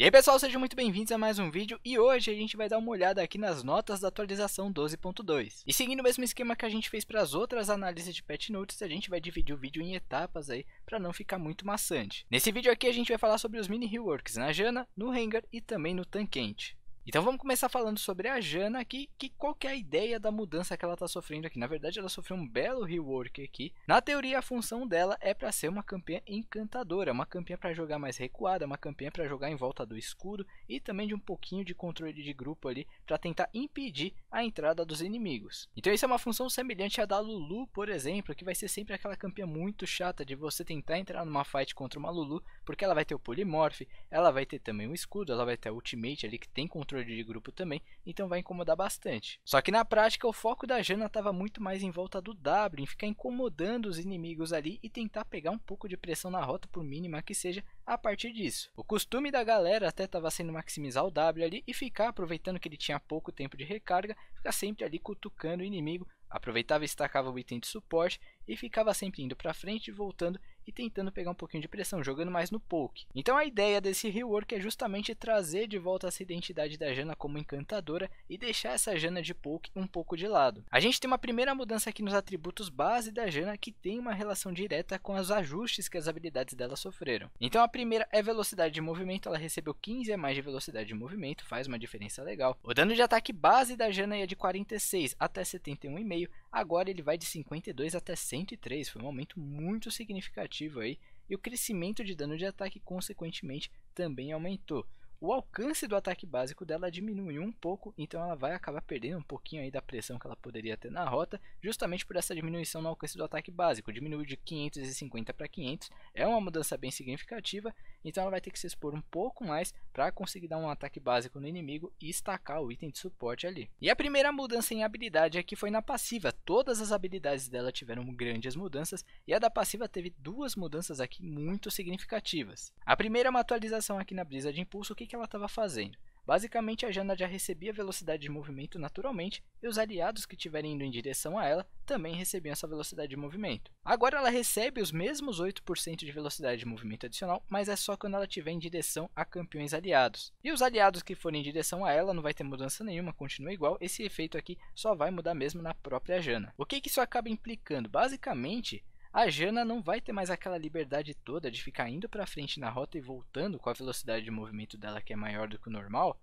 E aí pessoal, sejam muito bem-vindos a mais um vídeo e hoje a gente vai dar uma olhada aqui nas notas da atualização 12.2. E seguindo o mesmo esquema que a gente fez para as outras análises de patch notes, a gente vai dividir o vídeo em etapas aí para não ficar muito maçante. Nesse vídeo aqui a gente vai falar sobre os mini reworks na Jana, no Hangar e também no Tanquente. Então vamos começar falando sobre a Jana aqui, que qual que é a ideia da mudança que ela está sofrendo aqui. Na verdade, ela sofreu um belo rework aqui. Na teoria, a função dela é para ser uma campeã encantadora, uma campeã para jogar mais recuada, uma campeã para jogar em volta do escudo e também de um pouquinho de controle de grupo ali para tentar impedir a entrada dos inimigos. Então isso é uma função semelhante à da Lulu, por exemplo, que vai ser sempre aquela campeã muito chata de você tentar entrar numa fight contra uma Lulu, porque ela vai ter o polimorfe, ela vai ter também o escudo, ela vai ter a ultimate ali que tem controle controle de grupo também, então vai incomodar bastante. Só que na prática o foco da Jana estava muito mais em volta do W, em ficar incomodando os inimigos ali e tentar pegar um pouco de pressão na rota por mínima que seja a partir disso. O costume da galera até estava sendo maximizar o W ali e ficar aproveitando que ele tinha pouco tempo de recarga, ficar sempre ali cutucando o inimigo aproveitava e estacava o item de suporte e ficava sempre indo para frente e voltando e tentando pegar um pouquinho de pressão, jogando mais no poke. Então a ideia desse rework é justamente trazer de volta essa identidade da Jana como encantadora e deixar essa Jana de poke um pouco de lado. A gente tem uma primeira mudança aqui nos atributos base da Jana que tem uma relação direta com os ajustes que as habilidades dela sofreram. Então a primeira é velocidade de movimento, ela recebeu 15 a mais de velocidade de movimento, faz uma diferença legal. O dano de ataque base da Jana é de 46 até 71,5 Agora ele vai de 52 até 103, foi um aumento muito significativo aí, e o crescimento de dano de ataque consequentemente também aumentou o alcance do ataque básico dela diminui um pouco, então ela vai acabar perdendo um pouquinho aí da pressão que ela poderia ter na rota, justamente por essa diminuição no alcance do ataque básico. Diminuiu de 550 para 500, é uma mudança bem significativa, então ela vai ter que se expor um pouco mais para conseguir dar um ataque básico no inimigo e estacar o item de suporte ali. E a primeira mudança em habilidade aqui é foi na passiva. Todas as habilidades dela tiveram grandes mudanças e a da passiva teve duas mudanças aqui muito significativas. A primeira é uma atualização aqui na brisa de impulso que que ela estava fazendo. Basicamente, a Jana já recebia velocidade de movimento naturalmente e os aliados que estiverem indo em direção a ela também recebiam essa velocidade de movimento. Agora ela recebe os mesmos 8% de velocidade de movimento adicional, mas é só quando ela estiver em direção a campeões aliados. E os aliados que forem em direção a ela não vai ter mudança nenhuma, continua igual, esse efeito aqui só vai mudar mesmo na própria Jana. O que, que isso acaba implicando? Basicamente, a Jana não vai ter mais aquela liberdade toda de ficar indo para frente na rota e voltando com a velocidade de movimento dela que é maior do que o normal,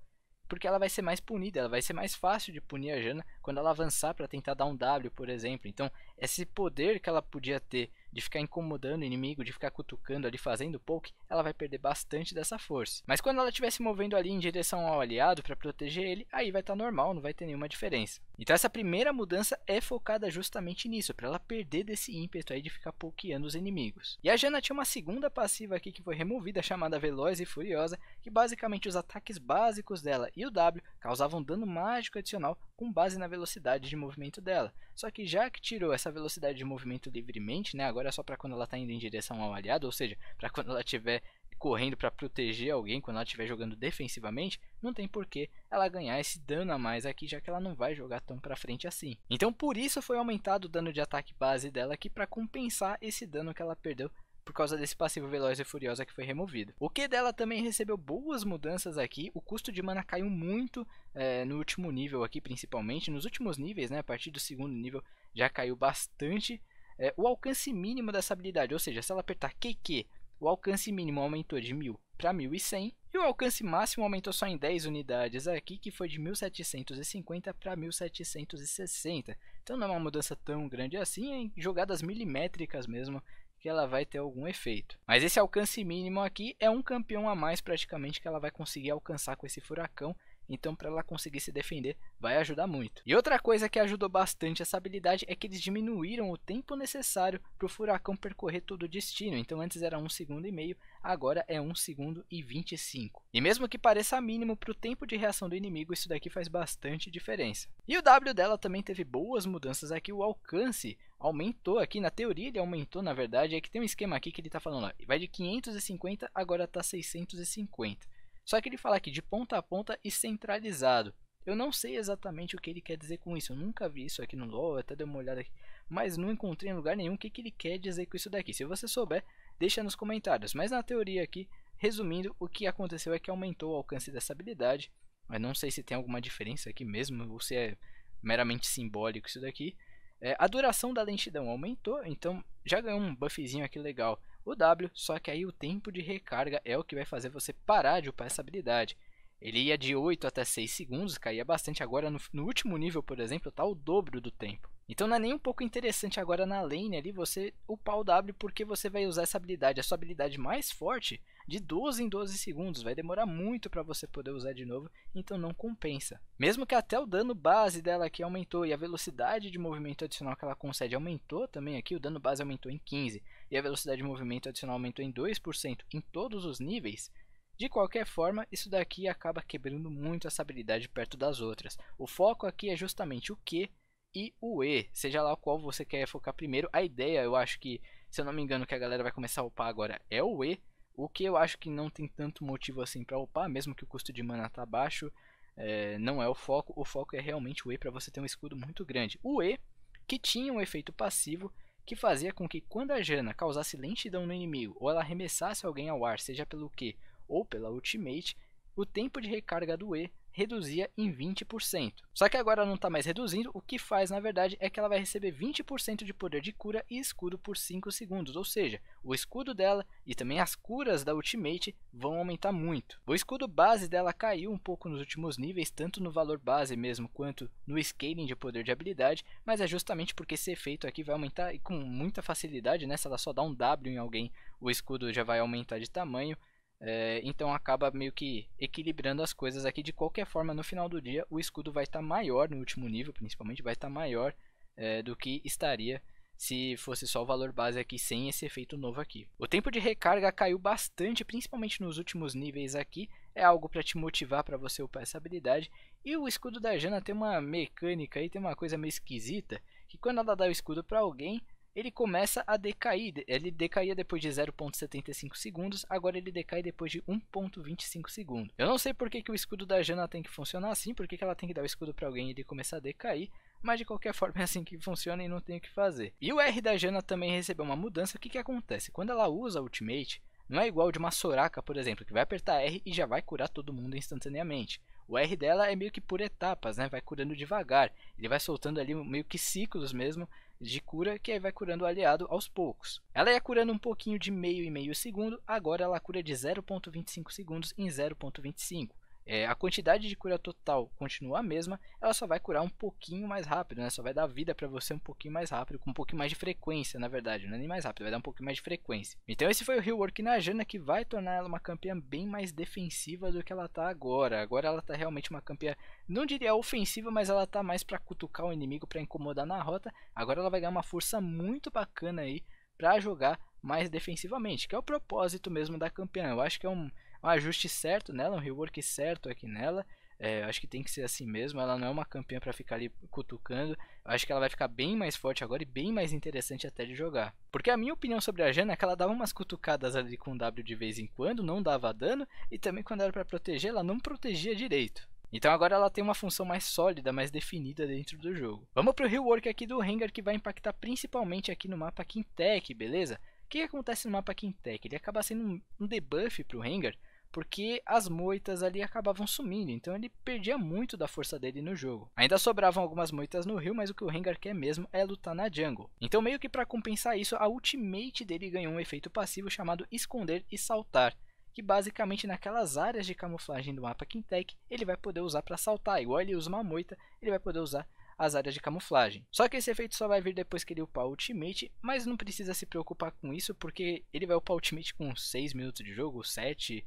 porque ela vai ser mais punida, ela vai ser mais fácil de punir a Jana quando ela avançar para tentar dar um W, por exemplo. Então, esse poder que ela podia ter de ficar incomodando o inimigo, de ficar cutucando ali, fazendo poke, ela vai perder bastante dessa força. Mas quando ela estiver se movendo ali em direção ao aliado para proteger ele, aí vai estar tá normal, não vai ter nenhuma diferença. Então essa primeira mudança é focada justamente nisso, para ela perder desse ímpeto aí de ficar pokeando os inimigos. E a Jana tinha uma segunda passiva aqui que foi removida, chamada Veloz e Furiosa, que basicamente os ataques básicos dela e o W causavam dano mágico adicional com base na velocidade de movimento dela. Só que já que tirou essa velocidade de movimento livremente, né, agora é só para quando ela está indo em direção ao aliado, ou seja, para quando ela estiver correndo para proteger alguém quando ela estiver jogando defensivamente, não tem porquê ela ganhar esse dano a mais aqui, já que ela não vai jogar tão para frente assim. Então por isso foi aumentado o dano de ataque base dela aqui para compensar esse dano que ela perdeu por causa desse passivo Veloz e Furiosa que foi removido. O Q dela também recebeu boas mudanças aqui, o custo de mana caiu muito é, no último nível aqui principalmente, nos últimos níveis, né, a partir do segundo nível já caiu bastante. É, o alcance mínimo dessa habilidade, ou seja, se ela apertar QQ o alcance mínimo aumentou de 1000 para 1100 e o alcance máximo aumentou só em 10 unidades aqui, que foi de 1750 para 1760. Então não é uma mudança tão grande assim, é em jogadas milimétricas mesmo que ela vai ter algum efeito. Mas esse alcance mínimo aqui é um campeão a mais praticamente que ela vai conseguir alcançar com esse furacão então, para ela conseguir se defender, vai ajudar muito. E outra coisa que ajudou bastante essa habilidade é que eles diminuíram o tempo necessário para o furacão percorrer todo o destino. Então, antes era 1 um segundo e meio, agora é 1 um segundo e 25. E mesmo que pareça mínimo para o tempo de reação do inimigo, isso daqui faz bastante diferença. E o W dela também teve boas mudanças aqui, o alcance aumentou aqui, na teoria ele aumentou na verdade, é que tem um esquema aqui que ele está falando, ó, vai de 550 agora está 650. Só que ele fala aqui de ponta a ponta e centralizado. Eu não sei exatamente o que ele quer dizer com isso. Eu nunca vi isso aqui no LoL, até dei uma olhada aqui. Mas não encontrei em lugar nenhum o que, que ele quer dizer com isso daqui. Se você souber, deixa nos comentários. Mas na teoria aqui, resumindo, o que aconteceu é que aumentou o alcance dessa habilidade. Eu não sei se tem alguma diferença aqui mesmo, ou se é meramente simbólico isso daqui. É, a duração da lentidão aumentou, então já ganhou um buffzinho aqui legal o W, só que aí o tempo de recarga é o que vai fazer você parar de upar essa habilidade. Ele ia de 8 até 6 segundos, caía bastante. Agora, no, no último nível, por exemplo, está o dobro do tempo. Então não é nem um pouco interessante agora na lane ali você upar o W porque você vai usar essa habilidade, a sua habilidade mais forte, de 12 em 12 segundos. Vai demorar muito para você poder usar de novo, então não compensa. Mesmo que até o dano base dela aqui aumentou e a velocidade de movimento adicional que ela concede aumentou também aqui, o dano base aumentou em 15 e a velocidade de movimento adicional aumentou em 2% em todos os níveis, de qualquer forma, isso daqui acaba quebrando muito essa habilidade perto das outras. O foco aqui é justamente o que e o E, seja lá qual você quer focar primeiro. A ideia, eu acho que, se eu não me engano, que a galera vai começar a upar agora é o E, o que eu acho que não tem tanto motivo assim para upar, mesmo que o custo de mana tá baixo, é, não é o foco, o foco é realmente o E para você ter um escudo muito grande. O E, que tinha um efeito passivo que fazia com que quando a Jana causasse lentidão no inimigo ou ela arremessasse alguém ao ar, seja pelo Q ou pela ultimate, o tempo de recarga do E reduzia em 20%. Só que agora não está mais reduzindo, o que faz na verdade é que ela vai receber 20% de poder de cura e escudo por 5 segundos, ou seja, o escudo dela e também as curas da ultimate vão aumentar muito. O escudo base dela caiu um pouco nos últimos níveis, tanto no valor base mesmo quanto no scaling de poder de habilidade, mas é justamente porque esse efeito aqui vai aumentar e com muita facilidade, né? Se ela só dá um W em alguém, o escudo já vai aumentar de tamanho é, então acaba meio que equilibrando as coisas aqui. De qualquer forma, no final do dia, o escudo vai estar tá maior no último nível, principalmente, vai estar tá maior é, do que estaria se fosse só o valor base aqui sem esse efeito novo aqui. O tempo de recarga caiu bastante, principalmente nos últimos níveis aqui. É algo para te motivar para você upar essa habilidade. E o escudo da Jana tem uma mecânica aí, tem uma coisa meio esquisita, que quando ela dá o escudo para alguém, ele começa a decair. Ele decaía depois de 0.75 segundos, agora ele decai depois de 1.25 segundos. Eu não sei por que, que o escudo da Jana tem que funcionar assim, por que, que ela tem que dar o escudo para alguém e ele começar a decair, mas de qualquer forma é assim que funciona e não tem o que fazer. E o R da Jana também recebeu uma mudança, o que, que acontece? Quando ela usa Ultimate, não é igual de uma Soraka, por exemplo, que vai apertar R e já vai curar todo mundo instantaneamente. O R dela é meio que por etapas, né? Vai curando devagar. Ele vai soltando ali meio que ciclos mesmo de cura, que aí vai curando o aliado aos poucos. Ela ia curando um pouquinho de meio e meio segundo, agora ela cura de 0.25 segundos em 0.25 é, a quantidade de cura total continua a mesma, ela só vai curar um pouquinho mais rápido, né? Só vai dar vida para você um pouquinho mais rápido, com um pouquinho mais de frequência, na verdade, não é nem mais rápido, vai dar um pouquinho mais de frequência. Então esse foi o rework na Jana que vai tornar ela uma campeã bem mais defensiva do que ela tá agora. Agora ela tá realmente uma campeã, não diria ofensiva, mas ela tá mais para cutucar o inimigo, para incomodar na rota. Agora ela vai ganhar uma força muito bacana aí para jogar mais defensivamente, que é o propósito mesmo da campeã. Eu acho que é um um ajuste certo nela, um rework certo aqui nela. É, acho que tem que ser assim mesmo. Ela não é uma campeã para ficar ali cutucando. Eu acho que ela vai ficar bem mais forte agora e bem mais interessante até de jogar. Porque a minha opinião sobre a Jana é que ela dava umas cutucadas ali com o W de vez em quando, não dava dano. E também quando era para proteger, ela não protegia direito. Então agora ela tem uma função mais sólida, mais definida dentro do jogo. Vamos pro rework aqui do Rengar que vai impactar principalmente aqui no mapa Kintec, beleza? O que acontece no mapa Kintec? Ele acaba sendo um debuff para o Rengar, porque as moitas ali acabavam sumindo, então ele perdia muito da força dele no jogo. Ainda sobravam algumas moitas no rio, mas o que o Rengar quer mesmo é lutar na jungle. Então meio que para compensar isso, a ultimate dele ganhou um efeito passivo chamado Esconder e Saltar, que basicamente naquelas áreas de camuflagem do mapa Kintec, ele vai poder usar para saltar, igual ele usa uma moita, ele vai poder usar as áreas de camuflagem. Só que esse efeito só vai vir depois que ele upar o ultimate, mas não precisa se preocupar com isso, porque ele vai upar o ultimate com 6 minutos de jogo, 7,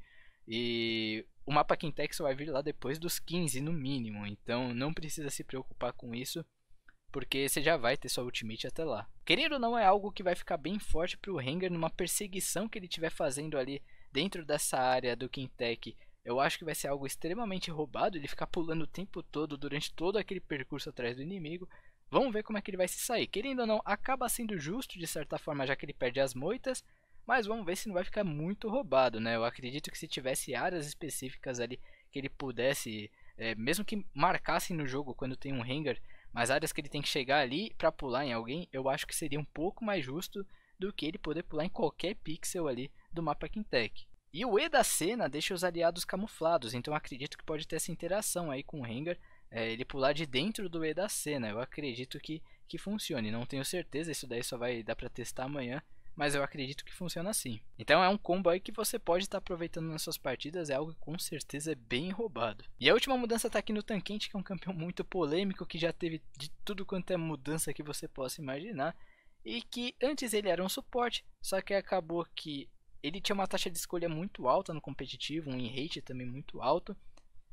e o mapa Quintex vai vir lá depois dos 15 no mínimo, então não precisa se preocupar com isso porque você já vai ter sua ultimate até lá. Querendo ou não, é algo que vai ficar bem forte para o Rengar numa perseguição que ele estiver fazendo ali dentro dessa área do Quintec eu acho que vai ser algo extremamente roubado ele ficar pulando o tempo todo durante todo aquele percurso atrás do inimigo. Vamos ver como é que ele vai se sair. Querendo ou não, acaba sendo justo de certa forma, já que ele perde as moitas, mas vamos ver se não vai ficar muito roubado, né? Eu acredito que se tivesse áreas específicas ali que ele pudesse, é, mesmo que marcassem no jogo quando tem um hangar, mas áreas que ele tem que chegar ali para pular em alguém, eu acho que seria um pouco mais justo do que ele poder pular em qualquer pixel ali do mapa Kintec. E o E da cena deixa os aliados camuflados, então acredito que pode ter essa interação aí com o Rengar, é, ele pular de dentro do E da cena. Eu acredito que, que funcione, não tenho certeza, isso daí só vai dar para testar amanhã, mas eu acredito que funciona assim. Então é um combo aí que você pode estar tá aproveitando nas suas partidas, é algo que com certeza é bem roubado. E a última mudança está aqui no Tanquente, que é um campeão muito polêmico, que já teve de tudo quanto é mudança que você possa imaginar, e que antes ele era um suporte, só que acabou que ele tinha uma taxa de escolha muito alta no competitivo, um in-rate também muito alto.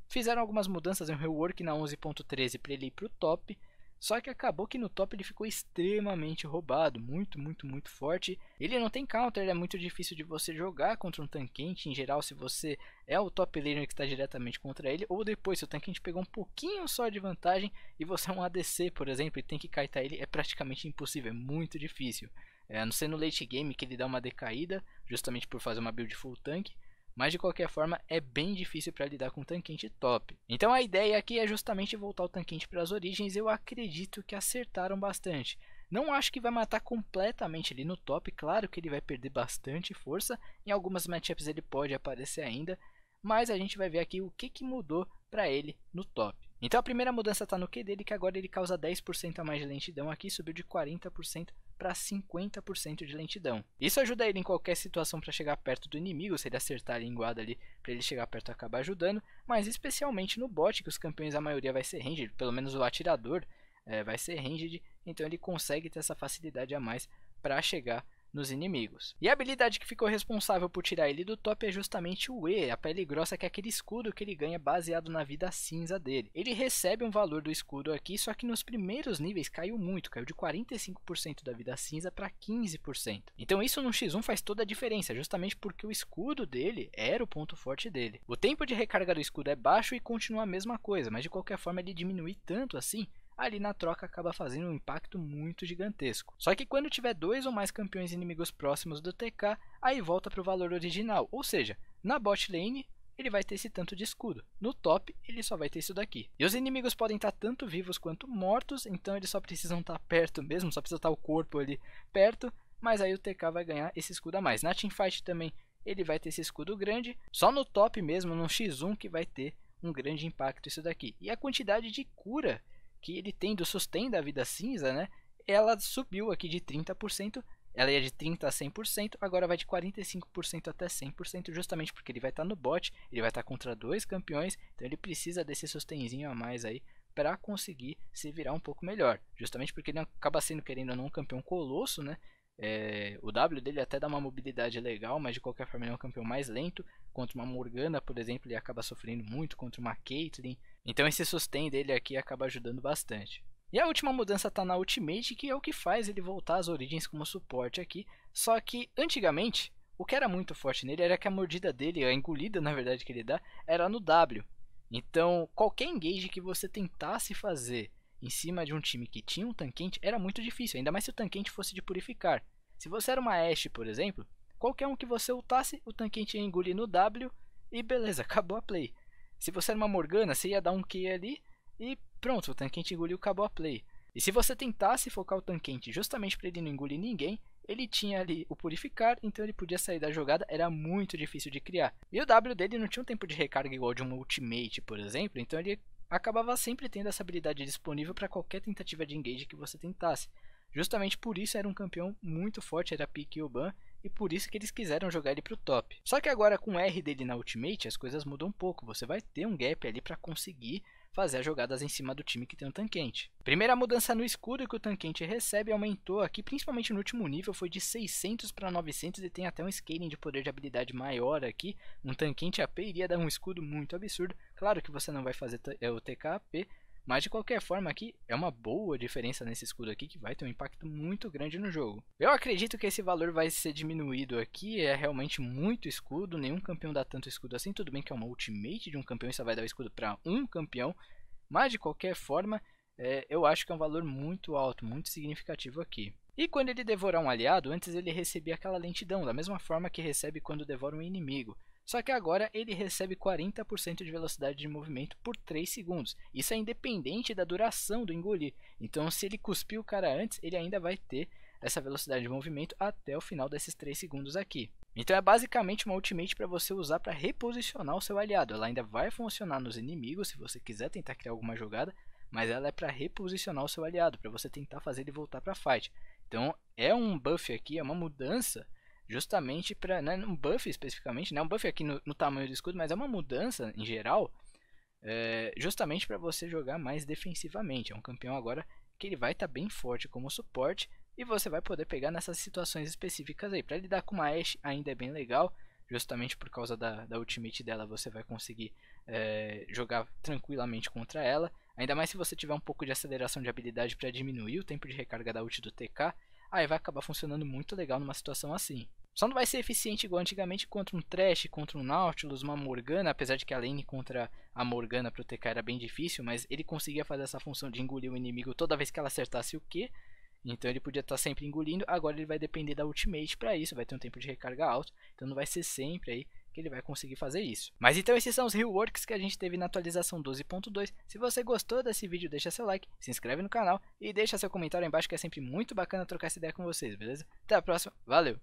Fizeram algumas mudanças em rework na 11.13 para ele ir para o top, só que acabou que no top ele ficou extremamente roubado, muito, muito, muito forte. Ele não tem counter, é muito difícil de você jogar contra um tanquente em geral se você é o top laner que está diretamente contra ele, ou depois se o tanquente pegou um pouquinho só de vantagem e você é um ADC, por exemplo, e tem que kaitar ele, é praticamente impossível, é muito difícil. É, a não ser no late game que ele dá uma decaída, justamente por fazer uma build full tank, mas de qualquer forma é bem difícil para lidar com um tanquente top. Então a ideia aqui é justamente voltar o tanquente para as origens, eu acredito que acertaram bastante. Não acho que vai matar completamente ali no top, claro que ele vai perder bastante força, em algumas matchups ele pode aparecer ainda, mas a gente vai ver aqui o que, que mudou para ele no top. Então a primeira mudança está no Q dele, que agora ele causa 10% a mais de lentidão aqui, subiu de 40% para 50% de lentidão. Isso ajuda ele em qualquer situação para chegar perto do inimigo, se ele acertar a linguada ali para ele chegar perto acaba ajudando, mas especialmente no bot, que os campeões a maioria vai ser ranged, pelo menos o atirador é, vai ser ranged, então ele consegue ter essa facilidade a mais para chegar nos inimigos. E a habilidade que ficou responsável por tirar ele do top é justamente o E, a pele grossa que é aquele escudo que ele ganha baseado na vida cinza dele. Ele recebe um valor do escudo aqui, só que nos primeiros níveis caiu muito, caiu de 45% da vida cinza para 15%. Então isso no X1 faz toda a diferença, justamente porque o escudo dele era o ponto forte dele. O tempo de recarga do escudo é baixo e continua a mesma coisa, mas de qualquer forma ele diminui tanto assim ali na troca acaba fazendo um impacto muito gigantesco. Só que quando tiver dois ou mais campeões inimigos próximos do TK, aí volta para o valor original, ou seja, na bot lane ele vai ter esse tanto de escudo. No top, ele só vai ter isso daqui. E os inimigos podem estar tá tanto vivos quanto mortos, então eles só precisam estar tá perto mesmo, só precisa estar tá o corpo ali perto, mas aí o TK vai ganhar esse escudo a mais. Na teamfight também ele vai ter esse escudo grande, só no top mesmo, no X1 que vai ter um grande impacto isso daqui. E a quantidade de cura que ele tem do sustento da vida cinza, né? Ela subiu aqui de 30%, ela ia de 30% a 100%, agora vai de 45% até 100%, justamente porque ele vai estar tá no bot, ele vai estar tá contra dois campeões, então ele precisa desse sustenzinho a mais aí para conseguir se virar um pouco melhor. Justamente porque ele acaba sendo, querendo ou não, um campeão colosso, né? É, o W dele até dá uma mobilidade legal, mas de qualquer forma ele é um campeão mais lento. Contra uma Morgana, por exemplo, ele acaba sofrendo muito. Contra uma Caitlyn, então esse sustain dele aqui acaba ajudando bastante. E a última mudança está na Ultimate, que é o que faz ele voltar às origens como suporte aqui. Só que, antigamente, o que era muito forte nele era que a mordida dele, a engolida na verdade que ele dá, era no W. Então, qualquer engage que você tentasse fazer em cima de um time que tinha um tanquente era muito difícil, ainda mais se o tanquente fosse de purificar. Se você era uma Ashe, por exemplo, qualquer um que você ultasse, o tanquente ia engolir no W e beleza, acabou a play. Se você era uma Morgana, você ia dar um Q ali e pronto, o Tanquente engoliu, e acabou a play. E se você tentasse focar o Tanquente justamente para ele não engolir ninguém, ele tinha ali o Purificar, então ele podia sair da jogada, era muito difícil de criar. E o W dele não tinha um tempo de recarga igual de um Ultimate, por exemplo, então ele acabava sempre tendo essa habilidade disponível para qualquer tentativa de engage que você tentasse. Justamente por isso era um campeão muito forte, era pique Oban, e por isso que eles quiseram jogar ele pro top. Só que agora com o R dele na Ultimate as coisas mudam um pouco, você vai ter um gap ali para conseguir fazer as jogadas em cima do time que tem um tanquente. Primeira mudança no escudo que o tanquente recebe aumentou aqui, principalmente no último nível, foi de 600 para 900 e tem até um scaling de poder de habilidade maior aqui. Um tanquente AP iria dar um escudo muito absurdo. Claro que você não vai fazer eh, o TK AP, mas de qualquer forma aqui é uma boa diferença nesse escudo aqui que vai ter um impacto muito grande no jogo. Eu acredito que esse valor vai ser diminuído aqui, é realmente muito escudo, nenhum campeão dá tanto escudo assim, tudo bem que é uma ultimate de um campeão e só vai dar o escudo para um campeão, mas de qualquer forma é, eu acho que é um valor muito alto, muito significativo aqui. E quando ele devorar um aliado, antes ele recebia aquela lentidão, da mesma forma que recebe quando devora um inimigo. Só que agora ele recebe 40% de velocidade de movimento por 3 segundos. Isso é independente da duração do engolir. Então, se ele cuspiu o cara antes, ele ainda vai ter essa velocidade de movimento até o final desses 3 segundos aqui. Então é basicamente uma ultimate para você usar para reposicionar o seu aliado. Ela ainda vai funcionar nos inimigos se você quiser tentar criar alguma jogada, mas ela é para reposicionar o seu aliado, para você tentar fazer ele voltar para fight. Então é um buff aqui, é uma mudança justamente para né, um buff especificamente, não né, um buff aqui no, no, tamanho do escudo, mas é uma mudança em geral, é, justamente para você jogar mais defensivamente. É um campeão agora que ele vai estar tá bem forte como suporte e você vai poder pegar nessas situações específicas aí. Para lidar com uma Ashe ainda é bem legal, justamente por causa da, da ultimate dela você vai conseguir é, jogar tranquilamente contra ela. Ainda mais se você tiver um pouco de aceleração de habilidade para diminuir o tempo de recarga da ult do TK, aí vai acabar funcionando muito legal numa situação assim. Só não vai ser eficiente igual antigamente contra um Trash, contra um Nautilus, uma Morgana, apesar de que a lane contra a Morgana pro TK era bem difícil, mas ele conseguia fazer essa função de engolir o inimigo toda vez que ela acertasse o Q, então ele podia estar sempre engolindo, agora ele vai depender da ultimate para isso, vai ter um tempo de recarga alto, então não vai ser sempre aí que ele vai conseguir fazer isso. Mas então esses são os reworks que a gente teve na atualização 12.2. Se você gostou desse vídeo, deixa seu like, se inscreve no canal e deixa seu comentário aí embaixo que é sempre muito bacana trocar essa ideia com vocês, beleza? Até a próxima, valeu!